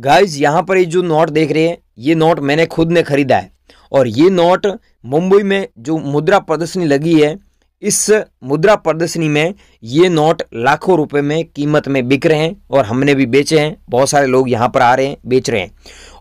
guys यहाँ पर ये जो नोट देख रहे हैं ये नोट मैंने खुद ने खरीदा है और ये नोट मुंबई में जो मुद्रा प्रदर्शनी लगी है इस मुद्रा प्रदर्शनी में ये नोट लाखों रुपए में कीमत में बिक रहे हैं और हमने भी बेचे हैं बहुत सारे लोग यहाँ पर आ रहे हैं बेच रहे हैं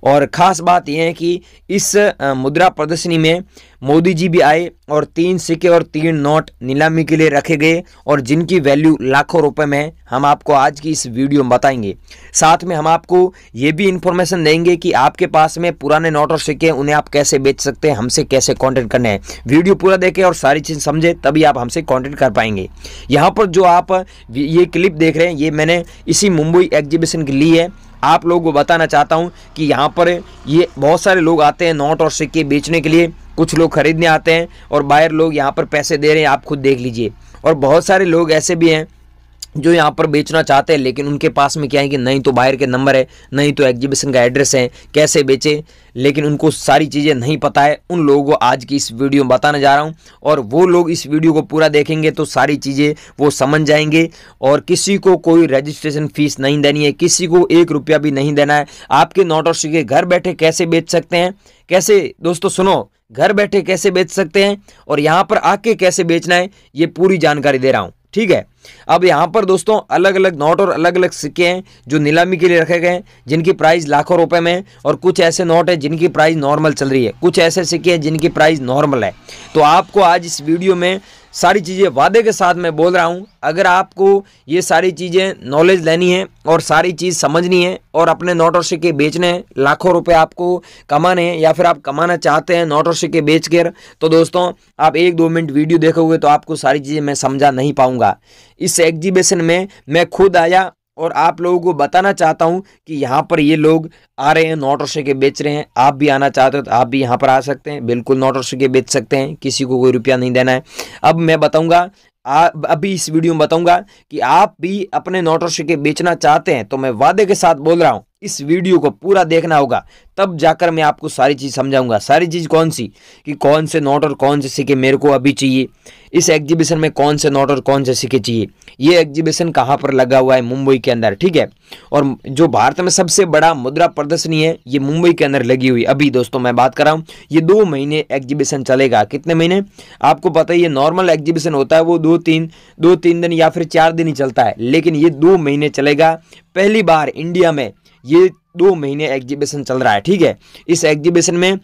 और ख़ास बात यह है कि इस मुद्रा प्रदर्शनी में मोदी जी भी आए और तीन सिक्के और तीन नोट नीलामी के लिए रखे गए और जिनकी वैल्यू लाखों रुपए में है हम आपको आज की इस वीडियो में बताएंगे साथ में हम आपको ये भी इन्फॉर्मेशन देंगे कि आपके पास में पुराने नोट और सिक्के उन्हें आप कैसे बेच सकते हैं हमसे कैसे कॉन्टेक्ट करना है वीडियो पूरा देखें और सारी चीज़ समझे तभी आप हमसे कॉन्टेक्ट कर पाएंगे यहाँ पर जो आप ये क्लिप देख रहे हैं ये मैंने इसी मुंबई एग्जीबिशन की ली है आप लोगों को बताना चाहता हूँ कि यहाँ पर ये बहुत सारे लोग आते हैं नोट और सिक्के बेचने के लिए कुछ लोग खरीदने आते हैं और बाहर लोग यहाँ पर पैसे दे रहे हैं आप खुद देख लीजिए और बहुत सारे लोग ऐसे भी हैं जो यहाँ पर बेचना चाहते हैं लेकिन उनके पास में क्या है कि नहीं तो बाहर के नंबर है नहीं तो एग्जीबिशन का एड्रेस है कैसे बेचें लेकिन उनको सारी चीज़ें नहीं पता है उन लोगों को आज की इस वीडियो में बताने जा रहा हूँ और वो लोग इस वीडियो को पूरा देखेंगे तो सारी चीज़ें वो समझ जाएंगे और किसी को कोई रजिस्ट्रेशन फ़ीस नहीं देनी है किसी को एक रुपया भी नहीं देना है आपके नोट और सीखे घर बैठे कैसे बेच सकते हैं कैसे दोस्तों सुनो घर बैठे कैसे बेच सकते हैं और यहाँ पर आके कैसे बेचना है ये पूरी जानकारी दे रहा हूँ ठीक है अब यहाँ पर दोस्तों अलग अलग नोट और अलग अलग सिक्के हैं जो नीलामी के लिए रखे गए हैं जिनकी प्राइस लाखों रुपए में और कुछ ऐसे नोट हैं जिनकी प्राइस नॉर्मल चल रही है कुछ ऐसे सिक्के हैं जिनकी प्राइस नॉर्मल है तो आपको आज इस वीडियो में सारी चीज़ें वादे के साथ मैं बोल रहा हूँ अगर आपको ये सारी चीज़ें नॉलेज लेनी है और सारी चीज़ समझनी है और अपने नोट और सिक्के बेचने हैं लाखों रुपए आपको कमाने हैं या फिर आप कमाना चाहते हैं नोट और सिक्के बेच कर तो दोस्तों आप एक दो मिनट वीडियो देखोगे तो आपको सारी चीज़ें मैं समझा नहीं पाऊँगा इस एग्जीबिशन में मैं खुद आया और आप लोगों को बताना चाहता हूँ कि यहाँ पर ये लोग आ रहे हैं नोट और सिक्के बेच रहे हैं आप भी आना चाहते हो तो आप भी यहाँ पर आ सकते हैं बिल्कुल नोट और सिक्के बेच सकते हैं किसी को कोई रुपया नहीं देना है अब मैं बताऊँगा अभी इस वीडियो में बताऊंगा कि आप भी अपने नोट और सिक्के बेचना चाहते हैं तो मैं वादे के साथ बोल रहा हूं इस वीडियो को पूरा देखना होगा तब जाकर मैं आपको सारी चीज़ समझाऊंगा सारी चीज़ कौन सी कि कौन से नोट और कौन से सिक्के मेरे को अभी चाहिए इस एग्जीबिशन में कौन से नोट और कौन से सिक्के चाहिए ये एग्जीबिशन कहाँ पर लगा हुआ है मुंबई के अंदर ठीक है और जो भारत में सबसे बड़ा मुद्रा प्रदर्शनी है ये मुंबई के अंदर लगी हुई अभी दोस्तों मैं बात कर रहा हूँ ये दो महीने एग्जीबिशन चलेगा कितने महीने आपको पता है ये नॉर्मल एग्जीबिशन होता है वो दो तीन दो तीन दिन या फिर चार दिन ही चलता है लेकिन ये दो महीने चलेगा पहली बार इंडिया में ये दो महीने एग्जीबिशन चल रहा है ठीक है इस एग्जीबिशन में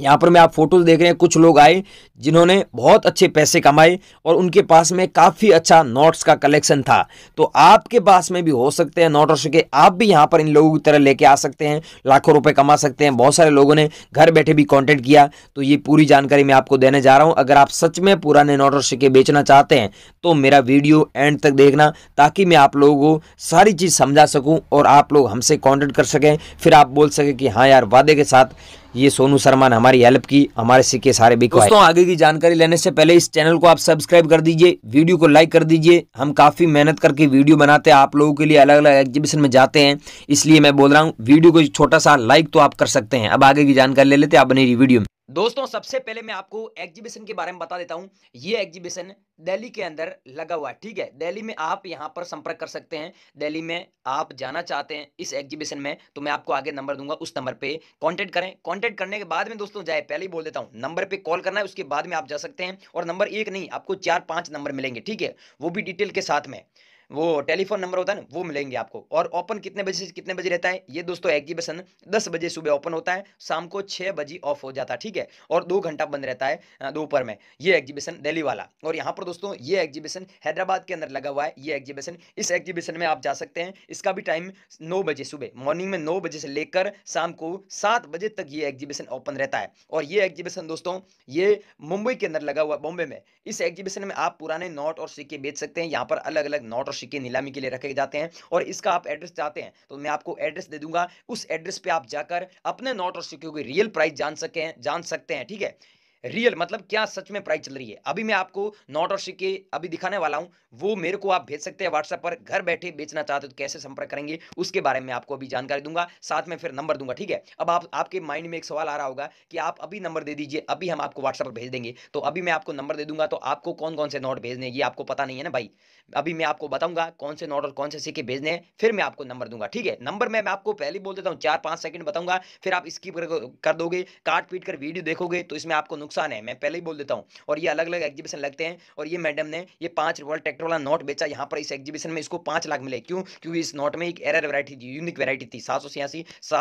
यहाँ पर मैं आप फोटोज देख रहे हैं कुछ लोग आए जिन्होंने बहुत अच्छे पैसे कमाए और उनके पास में काफ़ी अच्छा नोट्स का कलेक्शन था तो आपके पास में भी हो सकते हैं नोट और सिक्के आप भी यहाँ पर इन लोगों की तरह लेके आ सकते हैं लाखों रुपए कमा सकते हैं बहुत सारे लोगों ने घर बैठे भी कॉन्टेक्ट किया तो ये पूरी जानकारी मैं आपको देने जा रहा हूँ अगर आप सच में पुराने नोट और सिक्के बेचना चाहते हैं तो मेरा वीडियो एंड तक देखना ताकि मैं आप लोगों को सारी चीज़ समझा सकूँ और आप लोग हमसे कॉन्टेक्ट कर सकें फिर आप बोल सकें कि हाँ यार वादे के साथ ये सोनू शर्मा ने हमारी हेल्प की हमारे सिक्के सारे बिक दोस्तों आगे की जानकारी लेने से पहले इस चैनल को आप सब्सक्राइब कर दीजिए वीडियो को लाइक कर दीजिए हम काफी मेहनत करके वीडियो बनाते हैं आप लोगों के लिए अलग अलग एग्जीबिशन में जाते हैं इसलिए मैं बोल रहा हूँ वीडियो को छोटा सा लाइक तो आप कर सकते हैं अब आगे की जानकारी ले लेते हैं आप बने वीडियो में दोस्तों सबसे पहले मैं आपको एग्जीबिशन के बारे में बता देता हूं ये एग्जीबिशन दिल्ली के अंदर लगा हुआ है ठीक है दिल्ली में आप यहां पर संपर्क कर सकते हैं दिल्ली में आप जाना चाहते हैं इस एग्जीबिशन में तो मैं आपको आगे नंबर दूंगा उस नंबर पे कांटेक्ट करें कांटेक्ट करने के बाद में दोस्तों जाए पहले ही बोल देता हूँ नंबर पे कॉल करना है उसके बाद में आप जा सकते हैं और नंबर एक नहीं आपको चार पाँच नंबर मिलेंगे ठीक है वो भी डिटेल के साथ में वो टेलीफोन नंबर होता है ना वो मिलेंगे आपको और ओपन कितने बजे से कितने बजे रहता है ये दोस्तों एग्जीबिशन दस बजे सुबह ओपन होता है शाम को छह बजे ऑफ हो जाता है ठीक है और दो घंटा बंद रहता है दोपहर में ये एग्जीबिशन दिल्ली वाला और यहाँ पर दोस्तों ये एग्जीबिशन हैदराबाद के अंदर लगा हुआ है ये एग्जीबिशन इस एग्जीबिशन में आप जा सकते हैं इसका भी टाइम नौ बजे सुबह मॉर्निंग में नौ बजे से लेकर शाम को सात बजे तक ये एग्जीबिशन ओपन रहता है और ये एग्जीबिशन दोस्तों ये मुंबई के अंदर लगा हुआ है बॉम्बे में इस एग्जीबिशन में आप पुराने नोट और सिक्के बेच सकते हैं यहाँ पर अलग अलग नोट और सिक्के नीलामी के लिए रखे जाते हैं और इसका आप एड्रेस चाहते हैं तो मैं आपको एड्रेस दे दूंगा उस एड्रेस पे आप जाकर अपने नोट और सिक्के की रियल प्राइस जान सके जान सकते हैं ठीक है रियल मतलब क्या सच में प्राइस चल रही है अभी मैं आपको नोट और सिक्के अभी दिखाने वाला हूं वो मेरे को आप भेज सकते हैं व्हाट्सएप पर घर बैठे बेचना चाहते हो तो कैसे संपर्क करेंगे उसके बारे में आपको अभी जानकारी दूंगा साथ में फिर नंबर दूंगा ठीक है अब आप आपके माइंड में एक सवाल आ रहा होगा कि आप अभी नंबर दे दीजिए अभी हम आपको व्हाट्सएप पर भेज देंगे तो अभी मैं आपको नंबर दे दूंगा तो आपको कौन कौन से नोट भेजने ये आपको पता नहीं है ना भाई अभी मैं आपको बताऊंगा कौन से नोट और कौन से सिक्के भेजने हैं फिर मैं आपको नंबर दूंगा ठीक है नंबर मैं आपको पहले बोल देता हूँ चार पाँच सेकंड बताऊंगा फिर आप स्कीप कर दोगे काट पीट कर वीडियो देखोगे तो इसमें आपको नुकसान नुकसान है मैं पहले ही बोल देता हूँ और ये अलग अलग एग्जीबिशन लगते हैं और ये मैडम ने ये पाँच वर्ल्ड ट्रैक्टर वाला नोट बेचा यहाँ पर इस एग्जीबिशन में इसको पाँच लाख मिले क्यों क्योंकि इस नोट में एक एरर वैरायटी थी यूनिक वैरायटी थी सात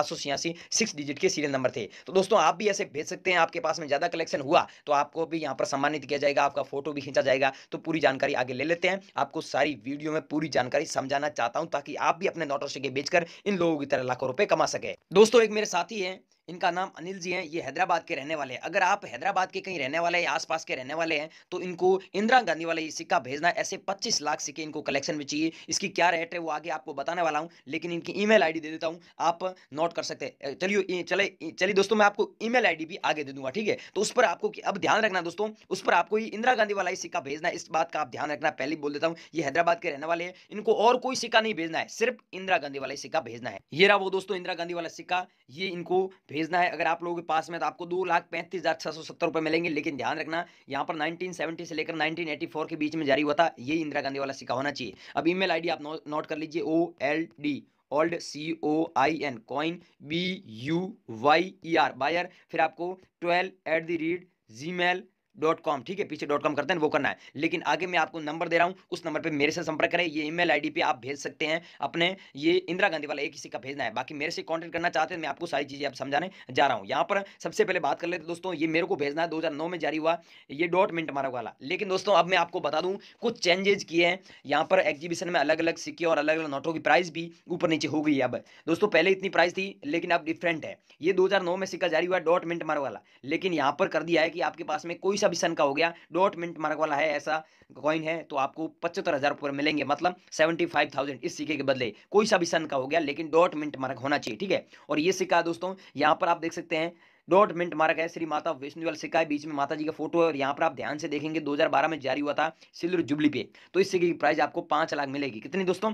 सौ छियासी डिजिट के सीरियल नंबर थे तो दोस्तों आप भी ऐसे भेज सकते हैं आपके पास में ज़्यादा कलेक्शन हुआ तो आपको भी यहाँ पर सम्मानित किया जाएगा आपका फोटो भी खींचा जाएगा तो पूरी जानकारी आगे ले लेते हैं आपको सारी वीडियो में पूरी जानकारी समझाना चाहता हूँ ताकि आप भी अपने नोटों से बेचकर इन लोगों की तरह लाखों रुपये कमा सके दोस्तों एक मेरे साथी हैं इनका नाम अनिल जी हैं ये हैदराबाद के रहने वाले हैं अगर आप हैदराबाद के कहीं रहने वाले हैं आसपास के रहने वाले हैं तो इनको इंदिरा गांधी वाला ये सिक्का भेजना ऐसे 25 लाख सिक्के इनको कलेक्शन में चाहिए इसकी क्या रेट है वो आगे आपको बताने वाला हूँ लेकिन इनकी ईमेल आईडी दे देता हूँ आप नोट कर सकते हैं चलिए चले चलिए दोस्तों मैं आपको ई मेल भी आगे दे दूंगा ठीक है तो उस पर आपको अब ध्यान रखना दोस्तों उस पर आपको ये इंदिरा गांधी वाला ये सिक्का भेजना इस बात का आप ध्यान रखना पहले बोल देता हूँ ये हैदराबाद के रहने वाले हैं इनको और कोई सिक्का नहीं भेजना है सिर्फ इंदिरा गांधी वाला सिक्का भेजना है ये रहा वो दोस्तों इंदिरा गांधी वाला सिक्का ये इनको भेजना है अगर आप लोगों के पास में तो आपको दो लाख पैंतीस हज़ार छः सौ सत्तर रुपये मिलेंगे लेकिन ध्यान रखना यहाँ पर 1970 से लेकर 1984 के बीच में जारी हुआ था ये इंदिरा गांधी वाला सिक्का होना चाहिए अब ईमेल आईडी आप नोट कर लीजिए O L D old C O I N coin B U Y E R buyer फिर आपको twelve at the rate gmail dot com ठीक है पीछे डॉट कॉम करते हैं वो करना है लेकिन आगे मैं आपको नंबर दे रहा हूँ उस नंबर पर मेरे से संपर्क करें ये ईमेल आईडी पे आप भेज सकते हैं अपने ये इंदिरा गांधी वाला एक किसी का भेजना है बाकी मेरे से कॉन्टेक्ट करना चाहते हैं मैं आपको सारी चीज़ें आप समझाने जा रहा हूँ यहाँ पर सबसे पहले बात कर लेते दोस्तों ये मेरे को भेजना है दो में जारी हुआ ये डॉट मिनट मार्ग वाला लेकिन दोस्तों अब मैं आपको बता दूँ कुछ चेंजेज किए हैं यहाँ पर एग्जीबिशन में अलग अलग सिक्के और अलग अलग नोटों की प्राइस भी ऊपर नीचे हो गई अब दोस्तों पहले इतनी प्राइस थी लेकिन अब डिफरेंट है ये दो में सिक्का जारी हुआ डॉट मिनट मार्ग वाला लेकिन यहाँ पर कर दिया है कि आपके पास में कोई बीस अभी सन का हो गया डॉट मिनट मार्क वाला है ऐसा कॉइन है तो आपको पचहत्तर हज़ार रुपये मिलेंगे मतलब सेवेंटी फाइव थाउजेंड इस सिक्के के बदले कोई सा भी सन का हो गया लेकिन डॉट मिनट मार्क होना चाहिए ठीक है और ये सिक्का दोस्तों यहाँ पर आप देख सकते हैं डॉट मिनट मार्क है श्री माता वैष्णो वाला सिक्का है बीच में माता जी का फोटो है और यहाँ पर आप ध्यान से देखेंगे 2012 में जारी हुआ था सिल्वर जुबली पे तो इस सिक्के की प्राइस आपको पांच लाख मिलेगी कितनी दोस्तों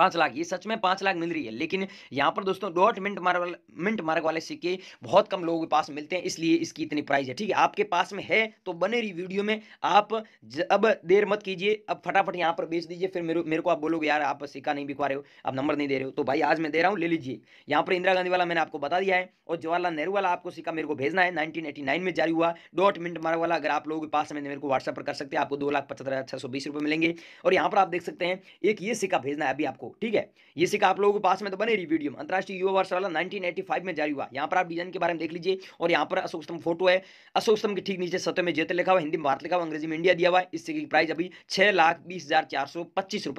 पांच लाख ये सच में पांच लाख मिल रही है लेकिन यहाँ पर दोस्तों डॉट मिनट मार्ग मिनट मार्ग वाले सिक्के बहुत कम लोगों के पास मिलते हैं इसलिए इसकी इतनी प्राइस है ठीक है आपके पास में है तो बने रही वीडियो में आप अब देर मत कीजिए अब फटाफट यहाँ पर बेच दीजिए फिर मेरे मेरे को आप बोलोगे यार आप सिक्का नहीं बिकवा रहे हो आप नंबर नहीं दे रहे हो तो भाई आज मैं दे रहा हूँ ले लीजिए यहाँ पर इंदिरा गांधी वाला मैंने आपको बता दिया है और जवाहरलाल नेहरू वाला आपको सिक्का मेरे को भेजना है नाइनटीन में जारी हुआ डॉट मिनट मार्ग वाला अगर आप लोगों के पास में मेरे को व्हाट्सअप पर कर सकते हैं आपको दो लाख पचहत्तर हज़ार सौ बीस रुपये मिलेंगे और यहाँ पर आप देख सकते हैं एक ये सिक्का भेजना है अभी आपको ठीक है ये सिक्का आप लोगों के पास में तो बने रही वीडियो में अंतर्राष्ट्रीय युवा वाला 1985 में जारी हुआ यहाँ पर आप डिजाइन के बारे में देख लीजिए और यहाँ पर अशोक स्तंभ फोटो है अशोक स्तंभ के ठीक नीचे सत्य में जेत लिखा हुआ हिंदी में भारत लिखा हुआ अंग्रेजी में इंडिया दिया हुआ है इस सिक्के की प्राइस अभी छह लाख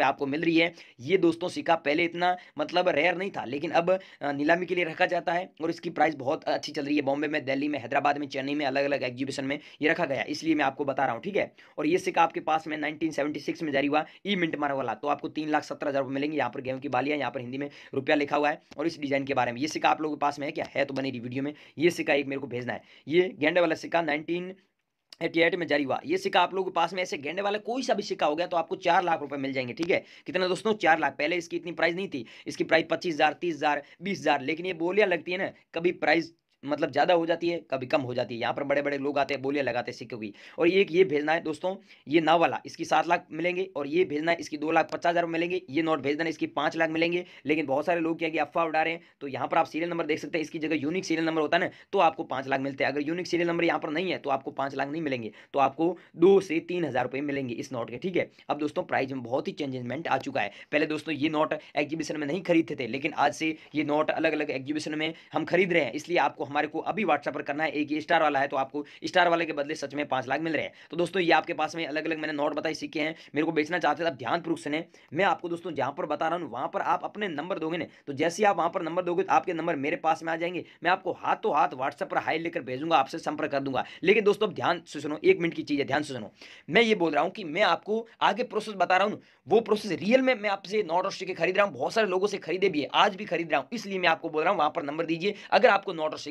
आपको मिल रही है ये दोस्तों सिक्का पहले इतना मतलब रेयर नहीं था लेकिन अब नीलामी के लिए रखा जाता है और इसकी प्राइस बहुत अच्छी चल रही है बॉम्बे में दिल्ली में हैदराबाद में चेन्नई में अलग अलग एग्जीबिशन में ये रखा गया इसलिए मैं आपको बता रहा हूँ ठीक है और ये सिक्का आपके पास में नाइनटीन में जारी हुआ ई मिनट मारा वाला तो आपको तीन लाख सत्रह हजार मिलेंगे देंगे यहाँ पर गेहूँ की बालियाँ यहाँ पर हिंदी में रुपया लिखा हुआ है और इस डिज़ाइन के बारे में ये सिक्का आप लोगों के पास में है क्या है तो बनी वीडियो में ये सिक्का एक मेरे को भेजना है ये गेंडे वाला सिक्का नाइनटीन एटी एट में जारी हुआ ये सिक्का आप लोगों के पास में ऐसे गेंडे वाला कोई सा भी सिक्का हो गया तो आपको चार लाख रुपए मिल जाएंगे ठीक है कितना दोस्तों चार लाख पहले इसकी इतनी प्राइस नहीं थी इसकी प्राइस पच्चीस हज़ार तीस हज़ार बीस हज़ार लेकिन ये बोलियाँ लगती है ना कभी प्राइस मतलब ज़्यादा हो जाती है कभी कम हो जाती है यहाँ पर बड़े बड़े लोग आते हैं बोलियाँ लगाते हैं सिक्के की और ये ये भेजना है दोस्तों ये नौ वाला इसकी सात लाख मिलेंगे और ये भेजना है इसकी दो लाख पचास हज़ार मिलेंगे ये नोट भेज देना इसकी पाँच लाख मिलेंगे लेकिन बहुत सारे लोग क्या कि अफवाह उड़ा रहे हैं तो यहाँ पर आप सीरियल नंबर देख सकते हैं इसकी जगह यूनिक सीरियल नंबर होता है ना तो आपको पाँच लाख मिलते हैं अगर यूनिक सीरियल नंबर यहाँ पर नहीं है तो आपको पाँच लाख नहीं मिलेंगे तो आपको दो से तीन हज़ार रुपये मिलेंगे इस नोट के ठीक है अब दोस्तों प्राइस में बहुत ही चेंजमेंट आ चुका है पहले दोस्तों ये नोट एग्जीबिशन में नहीं खरीदते थे लेकिन आज से ये नोट अलग अलग एग्जीबिशन में हम खरीद रहे हैं इसलिए आपको हमारे को अभी व्हाट्सएप पर करना है एक स्टार वाला है तो आपको स्टार वाले के बदले सच में पांच लाख मिल रहे हैं तो दोस्तों ये आपके पास में अलग अलग मैंने नोट बताए सीखे हैं मेरे को बेचना चाहते थे आप ध्यानपूर्वक सुने मैं आपको दोस्तों जहां पर बता रहा हूँ वहां पर आप अपने नंबर दोगे ना तो जैसे आप वहां पर नंबर दोगे तो आपके नंबर मेरे पास में आ जाएंगे मैं आपको हाथों हाथ व्हाट्सएप पर हाई लेकर भेजूंगा आपसे संपर्क कर दूंगा लेकिन दोस्तों अब ध्यान से सुनो एक मिनट की चीज़ है ध्यान से सुनो मैं ये बोल रहा हूँ कि मैं आपको आगे प्रोसेस बता रहा हूँ वो प्रोसेस रियल में मैं आपसे नोट और के खरीद रहा हूँ बहुत सारे लोगों से खरीदे भी है आज भी खरीद रहा हूँ इसलिए मैं आपको बोल रहा हूँ वहां पर नंबर दीजिए अगर आपको नोट और ऑफ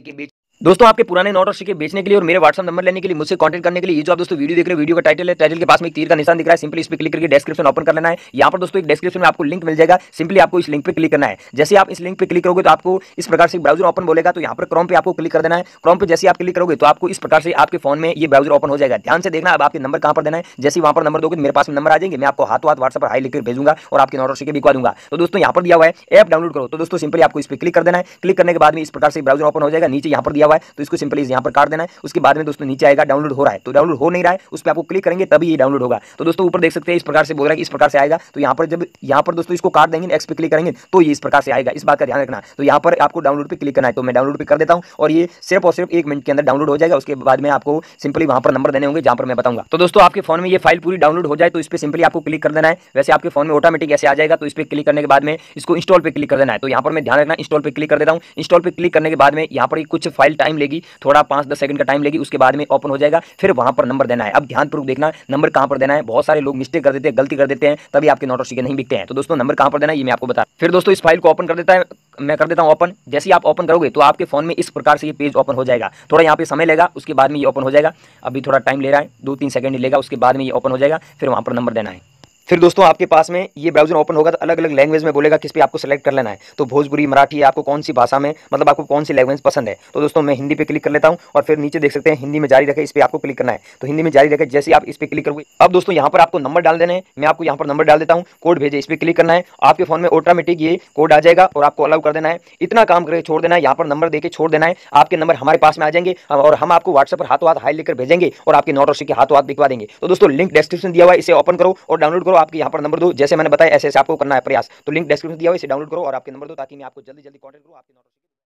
दोस्तों आपके पुराने नोट और सिक्के बेचने के लिए और मेरे व्हाट्सअप नंबर लेने के लिए मुझसे कॉन्टेक्ट करने के लिए ये जो आप दोस्तों वीडियो देख रहे हैं वीडियो का टाइटल है टाइटल के पास में एक तीर का निशान दिख रहा है सिंपली इस पर क्लिक करके डिस्क्रिप्शन ओपन कर लेना है यहाँ पर दोस्तों एक डिस्क्रिप्शन में आपको लिंक मिल जाएगा सिंपली आपको इस लिंक पर क्लिक करना है जैसे आप इस लिंक पर क्लिक करोगे तो आपको इस प्रकार से ब्राउजर ओपन बोलेगा तो यहाँ पर क्रोम पर आपको क्लिक कर देना है क्रोम पर जैसे आप क्लिक करोगे तो आपको इस प्रकार से आपके फोन में ये ब्राउजर ओपन हो जाएगा ध्यान से देखना अब आपके नंबर कहाँ पर देना है जैसे वहाँ पर नंबर दोगे तो मेरे पास में नंबर आ जाएंगे मैं आपको हाथों हाथ व्हाट्सअप पर हाई लिखकर भेजूंगा और आपके नोट और सिक्के बिकवा दूंगा तो दोस्तों यहाँ पर दिया हुआ है ऐप डाउनलोड करो तो दोस्तों सिंपली आपको इस पर क्लिक कर देना है क्लिक करने के बाद में इस प्रकार से ब्राउजर ओपन हो जाएगा नीचे यहाँ पर दिया हुआ है तो इसको सिंपली यहाँ पर काट देना है उसके बाद में दोस्तों नीचे आएगा डाउनलोड हो रहा है तो डाउनलोड हो नहीं रहा है उस पर आपको क्लिक करेंगे तभी ये डाउनलोड होगा तो दोस्तों ऊपर देख सकते हैं इस प्रकार से बोल रहा है इस प्रकार से आएगा तो यहाँ पर जब यहाँ पर दोस्तों इसको काट देंगे नेक्स्ट पे क्लिक करेंगे तो ये इस प्रकार से आएगा इस बात का ध्यान रखना तो यहाँ पर आपको डाउनलोड पर क्लिक करना है तो मैं डाउनलोड पर कर देता हूँ और ये सिर्फ और सिर्फ एक मिनट के अंदर डाउनलोड हो जाएगा उसके बाद में आपको सिंपली वहाँ पर नंबर देने होंगे जहाँ पर मैं बताऊंगा तो दोस्तों आपके फोन में ये फाइल पूरी डाउनलोड हो जाए तो इस पर सिंपली आपको क्लिक कर देना है वैसे आपके फोन में ऑटोमेटिक ऐसे आ जाएगा तो इस पर क्लिक करने के बाद में इसको इंस्टॉल पर क्लिक कर देना है तो यहाँ पर मैं ध्यान रखना इंस्टॉल पर क्लिक कर देता हूँ इंस्टॉल पर क्लिक करने के बाद में यहाँ पर कुछ फाइल टाइम लेगी थोड़ा पाँच दस सेकंड का टाइम लेगी उसके बाद में ओपन हो जाएगा फिर वहाँ पर नंबर देना है अब ध्यानपूर्वक देखना नंबर कहाँ पर देना है बहुत सारे लोग मिस्टेक कर देते हैं गलती कर देते हैं तभी आपके नोट और सीखे नहीं बिकते हैं तो दोस्तों नंबर कहाँ पर देना है ये मैं आपको बता फिर दोस्तों इस फाइल को ओपन कर देता है मैं कर देता हूँ ओपन जैसे ही आप ओपन करोगे तो आपके फोन में इस प्रकार से ये पेज ओपन हो जाएगा थोड़ा यहाँ पे समय लेगा उसके बाद में ये ओपन हो जाएगा अभी थोड़ा टाइम ले रहा है दो तीन सेकंड लेगा उसके बाद में ये ओपन हो जाएगा फिर वहाँ पर नंबर देना है फिर दोस्तों आपके पास में ये ब्राउजर ओपन होगा तो अलग अलग लैंग्वेज में बोलेगा किस पे आपको सेलेक्ट कर लेना है तो भोजपुरी मराठी आपको कौन सी भाषा में मतलब आपको कौन सी लैंग्वेज पसंद है तो दोस्तों मैं हिंदी पे क्लिक कर लेता हूँ और फिर नीचे देख सकते हैं हिंदी में जारी रखें इस पर आपको क्लिक करना है तो हिंदी में जारी रखें जैसे आप इस पर क्लिक करोगे अब दोस्तों यहाँ पर आपको नंबर डाल देना है मैं आपको यहाँ पर नंबर डाल देता हूँ कोड भेजे इस पर क्लिक करना है आपके फोन में ऑटोमेटिक ये कोड आ जाएगा और आपको अलाउ कर देना है इतना काम करके छोड़ देना है यहाँ पर नंबर देकर छोड़ देना है आपके नंबर हमारे पास में आ जाएंगे और हम आपको व्हाट्सएप पर हाथों हाथ हाई लेकर भेजेंगे और आपके नोट के हाथों हाथ दिखवा देंगे तो दोस्तों लिंक डिस्क्रिप्शन दिया हुआ इसे ओपन करो और डाउनलोड करो आपके यहाँ पर नंबर दो जैसे मैंने बताया ऐसे ऐसे आपको करना है प्रयास तो लिंक डिस्क्रिप्शन दिया हुआ इसे डाउनलोड करो और आपके नंबर दो ताकि मैं आपको जल्दी जल्दी कॉन्टेक्ट करूँ आपके नोटिस